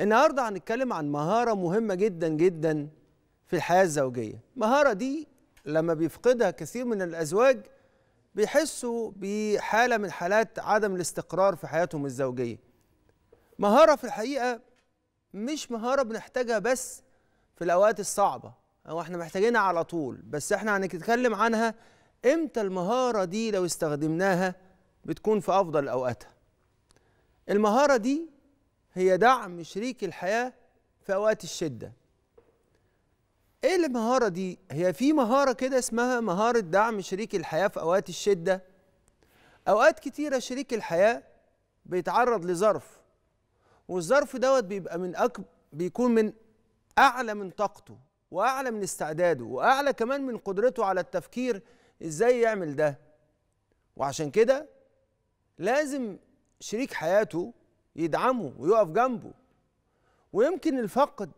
النهارده هنتكلم عن مهاره مهمه جدا جدا في الحياه الزوجيه المهاره دي لما بيفقدها كثير من الازواج بيحسوا بحاله من حالات عدم الاستقرار في حياتهم الزوجيه مهاره في الحقيقه مش مهاره بنحتاجها بس في الاوقات الصعبه او احنا محتاجينها على طول بس احنا هنتكلم عنها امتى المهاره دي لو استخدمناها بتكون في افضل اوقاتها المهاره دي هي دعم شريك الحياة في أوقات الشدة ايه المهارة دي؟ هي في مهارة كده اسمها مهارة دعم شريك الحياة في أوقات الشدة أوقات كتيرة شريك الحياة بيتعرض لظرف والظرف دوت بيبقى من أكب بيكون من أعلى من طاقته وأعلى من استعداده وأعلى كمان من قدرته على التفكير إزاي يعمل ده وعشان كده لازم شريك حياته يدعمه ويقف جنبه ويمكن الفقد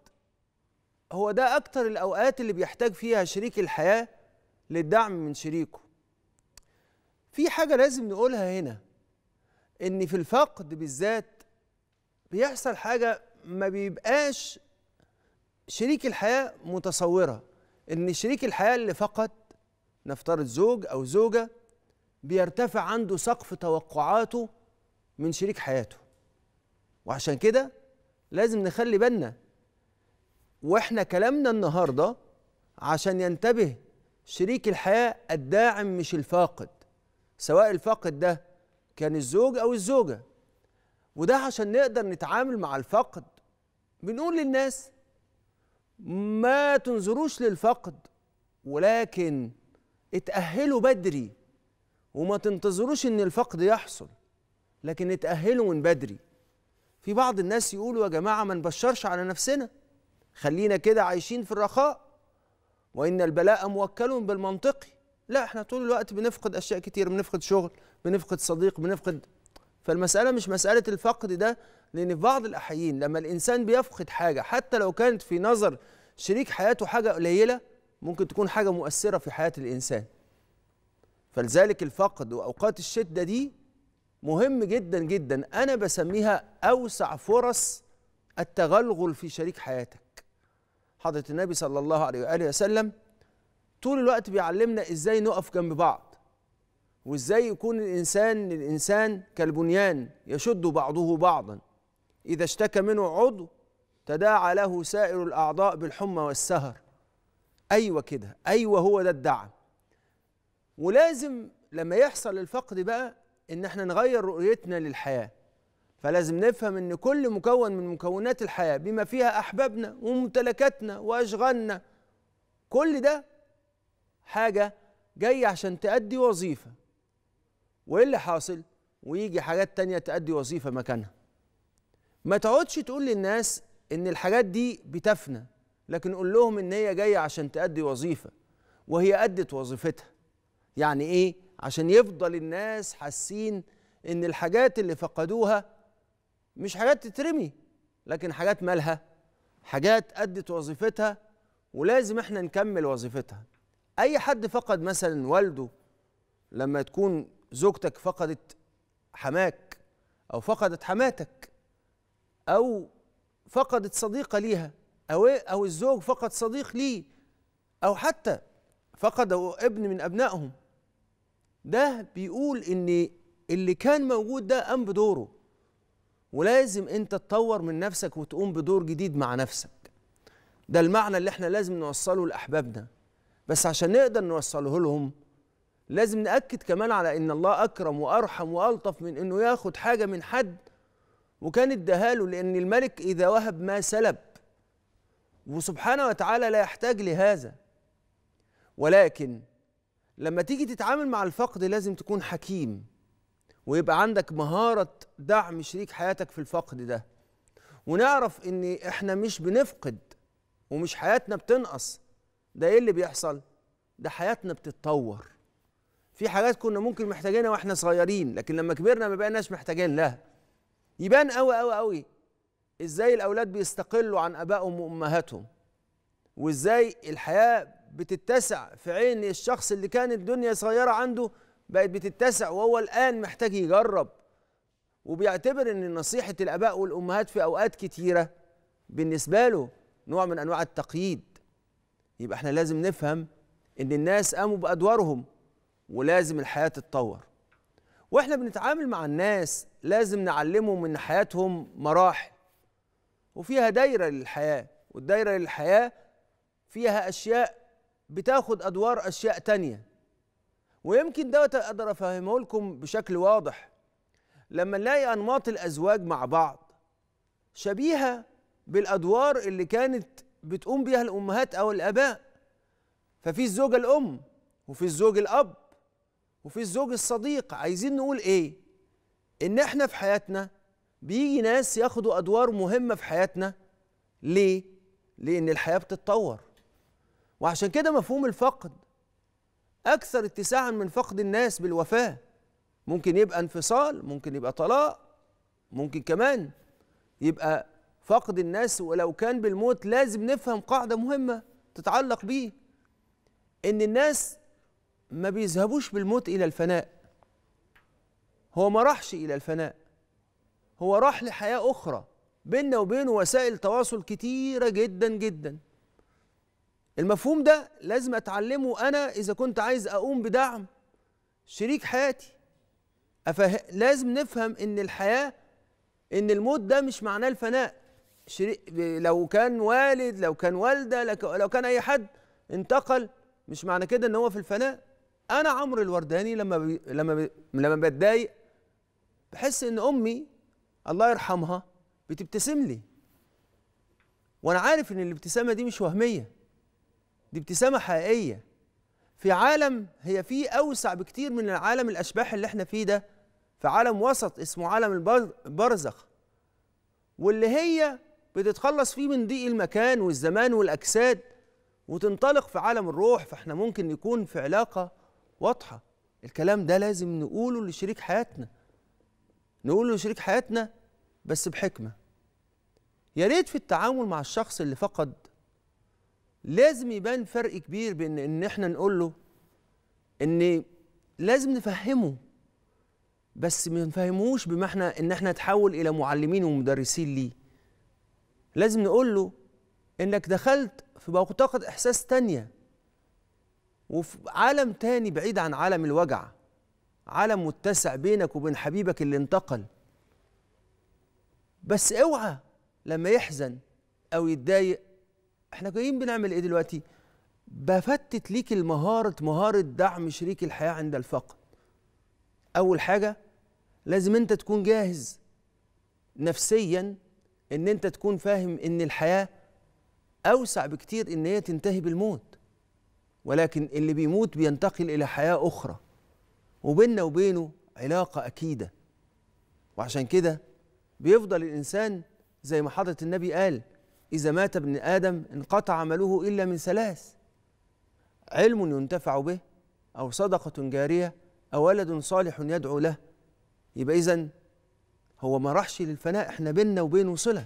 هو ده أكتر الأوقات اللي بيحتاج فيها شريك الحياة للدعم من شريكه في حاجة لازم نقولها هنا إن في الفقد بالذات بيحصل حاجة ما بيبقاش شريك الحياة متصورة إن شريك الحياة اللي فقد نفترض زوج أو زوجة بيرتفع عنده سقف توقعاته من شريك حياته وعشان كده لازم نخلي بالنا واحنا كلامنا النهارده عشان ينتبه شريك الحياه الداعم مش الفاقد سواء الفاقد ده كان الزوج او الزوجه وده عشان نقدر نتعامل مع الفقد بنقول للناس ما تنظروش للفقد ولكن اتأهلوا بدري وما تنتظروش ان الفقد يحصل لكن اتأهلوا من بدري في بعض الناس يقولوا يا جماعة ما نبشرش على نفسنا خلينا كده عايشين في الرخاء وإن البلاء موكل بالمنطقي لا احنا طول الوقت بنفقد أشياء كتير بنفقد شغل بنفقد صديق بنفقد فالمسألة مش مسألة الفقد ده لأن في بعض الأحيان لما الإنسان بيفقد حاجة حتى لو كانت في نظر شريك حياته حاجة قليلة ممكن تكون حاجة مؤثرة في حياة الإنسان فلذلك الفقد وأوقات الشدة دي مهم جدا جدا انا بسميها اوسع فرص التغلغل في شريك حياتك حضره النبي صلى الله عليه واله وسلم طول الوقت بيعلمنا ازاي نقف جنب بعض وازاي يكون الانسان للانسان كالبنيان يشد بعضه بعضا اذا اشتكى منه عضو تداعى له سائر الاعضاء بالحمى والسهر ايوه كده ايوه هو ده الدعم ولازم لما يحصل الفقد بقى ان احنا نغير رؤيتنا للحياه فلازم نفهم ان كل مكون من مكونات الحياه بما فيها احبابنا وممتلكاتنا واشغالنا كل ده حاجه جايه عشان تأدي وظيفه وايه اللي حاصل ويجي حاجات تانية تأدي وظيفه مكانها ما تقعدش تقول للناس ان الحاجات دي بتفنى لكن قول لهم ان هي جايه عشان تأدي وظيفه وهي أدت وظيفتها يعني ايه عشان يفضل الناس حاسين ان الحاجات اللي فقدوها مش حاجات تترمي لكن حاجات مالها حاجات ادت وظيفتها ولازم احنا نكمل وظيفتها اي حد فقد مثلا والده لما تكون زوجتك فقدت حماك او فقدت حماتك او فقدت صديقه ليها او إيه، او الزوج فقد صديق ليه او حتى فقدوا ابن من ابنائهم ده بيقول ان اللي كان موجود ده قام بدوره ولازم انت تطور من نفسك وتقوم بدور جديد مع نفسك ده المعنى اللي احنا لازم نوصله لاحبابنا بس عشان نقدر نوصله لهم لازم ناكد كمان على ان الله اكرم وارحم والطف من انه ياخد حاجه من حد وكان الدهاله لان الملك اذا وهب ما سلب وسبحانه وتعالى لا يحتاج لهذا ولكن لما تيجي تتعامل مع الفقد لازم تكون حكيم ويبقى عندك مهارة دعم شريك حياتك في الفقد ده ونعرف ان احنا مش بنفقد ومش حياتنا بتنقص ده ايه اللي بيحصل ده حياتنا بتتطور في حاجات كنا ممكن محتاجينها واحنا صغيرين لكن لما كبرنا ما بقيناش محتاجين لها يبان قوي قوي قوي ازاي الاولاد بيستقلوا عن ابائهم وامهاتهم وازاي الحياه بتتسع في عين الشخص اللي كان الدنيا صغيرة عنده بقت بتتسع وهو الآن محتاج يجرب وبيعتبر ان نصيحة الآباء والأمهات في أوقات كتيرة بالنسبة له نوع من أنواع التقييد يبقى احنا لازم نفهم ان الناس قاموا بأدوارهم ولازم الحياة تتطور واحنا بنتعامل مع الناس لازم نعلمهم ان حياتهم مراحل وفيها دايرة للحياة والدايرة للحياة فيها أشياء بتاخد ادوار اشياء تانية ويمكن دوت اقدر افهمه لكم بشكل واضح لما نلاقي انماط الازواج مع بعض شبيهه بالادوار اللي كانت بتقوم بيها الامهات او الاباء ففي الزوجه الام وفي الزوج الاب وفي الزوج الصديق عايزين نقول ايه ان احنا في حياتنا بيجي ناس ياخدوا ادوار مهمه في حياتنا ليه لان الحياه بتتطور وعشان كده مفهوم الفقد أكثر اتساعا من فقد الناس بالوفاة ممكن يبقى انفصال ممكن يبقى طلاق ممكن كمان يبقى فقد الناس ولو كان بالموت لازم نفهم قاعدة مهمة تتعلق بيه إن الناس ما بيذهبوش بالموت إلى الفناء هو ما راحش إلى الفناء هو راح لحياة أخرى بيننا وبينه وسائل تواصل كتيرة جدا جدا المفهوم ده لازم اتعلمه انا اذا كنت عايز اقوم بدعم شريك حياتي أفه... لازم نفهم ان الحياه ان الموت ده مش معناه الفناء شريك لو كان والد لو كان والده لو كان اي حد انتقل مش معنى كده ان هو في الفناء انا عمرو الورداني لما بي... لما بي... لما بتضايق بحس ان امي الله يرحمها بتبتسم لي وانا عارف ان الابتسامه دي مش وهميه دي ابتسامة حقيقية في عالم هي فيه أوسع بكتير من العالم الأشباح اللي احنا فيه ده في عالم وسط اسمه عالم البرزخ واللي هي بتتخلص فيه من ضيق المكان والزمان والأجساد وتنطلق في عالم الروح فاحنا ممكن نكون في علاقة واضحة الكلام ده لازم نقوله لشريك حياتنا نقوله لشريك حياتنا بس بحكمة يا ريت في التعامل مع الشخص اللي فقد لازم يبان فرق كبير بين ان احنا نقول له ان لازم نفهمه بس ما نفهموش بما احنا ان احنا نتحول الى معلمين ومدرسين ليه لازم نقول له انك دخلت في بوتقة احساس تانية وفي عالم تاني بعيد عن عالم الوجع عالم متسع بينك وبين حبيبك اللي انتقل بس اوعى لما يحزن او يتضايق احنا جايين بنعمل ايه دلوقتي بفتت ليك المهارة مهارة دعم شريك الحياة عند الفقد أول حاجة لازم أنت تكون جاهز نفسيا أن أنت تكون فاهم أن الحياة أوسع بكتير أن هي تنتهي بالموت ولكن اللي بيموت بينتقل إلى حياة أخرى وبيننا وبينه علاقة أكيدة وعشان كده بيفضل الإنسان زي ما حضرة النبي قال إذا مات ابن آدم انقطع عمله إلا من ثلاث علم ينتفع به أو صدقة جارية أو ولد صالح يدعو له يبقى إذا هو ما راحش للفناء احنا بيننا وبينه صلة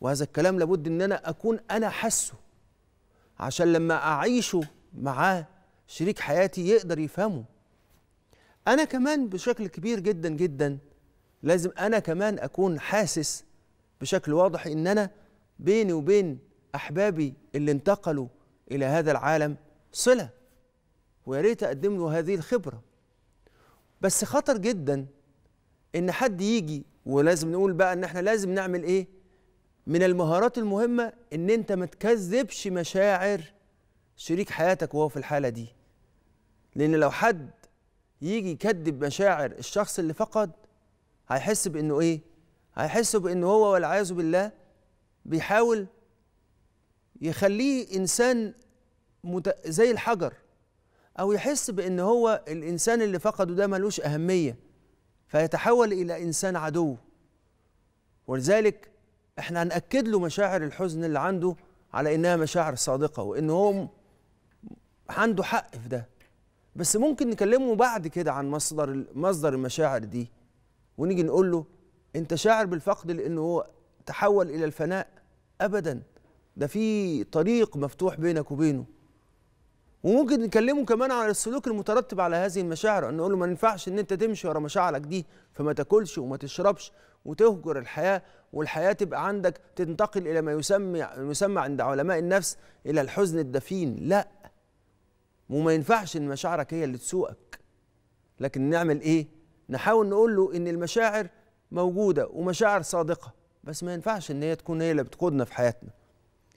وهذا الكلام لابد ان انا اكون انا حاسه عشان لما اعيشه معاه شريك حياتي يقدر يفهمه انا كمان بشكل كبير جدا جدا لازم انا كمان اكون حاسس بشكل واضح ان انا بيني وبين احبابي اللي انتقلوا الى هذا العالم صله ويا ريت اقدم له هذه الخبره بس خطر جدا ان حد يجي ولازم نقول بقى ان احنا لازم نعمل ايه من المهارات المهمه ان انت ما تكذبش مشاعر شريك حياتك وهو في الحاله دي لان لو حد يجي يكذب مشاعر الشخص اللي فقد هيحس بانه ايه هيحس بانه هو والعياذ بالله بيحاول يخليه انسان مت... زي الحجر او يحس بان هو الانسان اللي فقده ده ملوش اهميه فيتحول الى انسان عدو ولذلك احنا هنأكد له مشاعر الحزن اللي عنده على انها مشاعر صادقه وان هو عنده حق في ده بس ممكن نكلمه بعد كده عن مصدر مصدر المشاعر دي ونيجي نقول له انت شاعر بالفقد لانه هو تحول الى الفناء ابدا ده في طريق مفتوح بينك وبينه وممكن نكلمه كمان على السلوك المترتب على هذه المشاعر ان نقول له ما ينفعش ان انت تمشي ورا مشاعرك دي فما تاكلش وما تشربش وتهجر الحياه والحياه تبقى عندك تنتقل الى ما يسمى يسمى عند علماء النفس الى الحزن الدفين لا وما ينفعش ان مشاعرك هي اللي تسوقك لكن نعمل ايه نحاول نقول له ان المشاعر موجوده ومشاعر صادقه بس ما ينفعش ان هي تكون هي اللي بتقودنا في حياتنا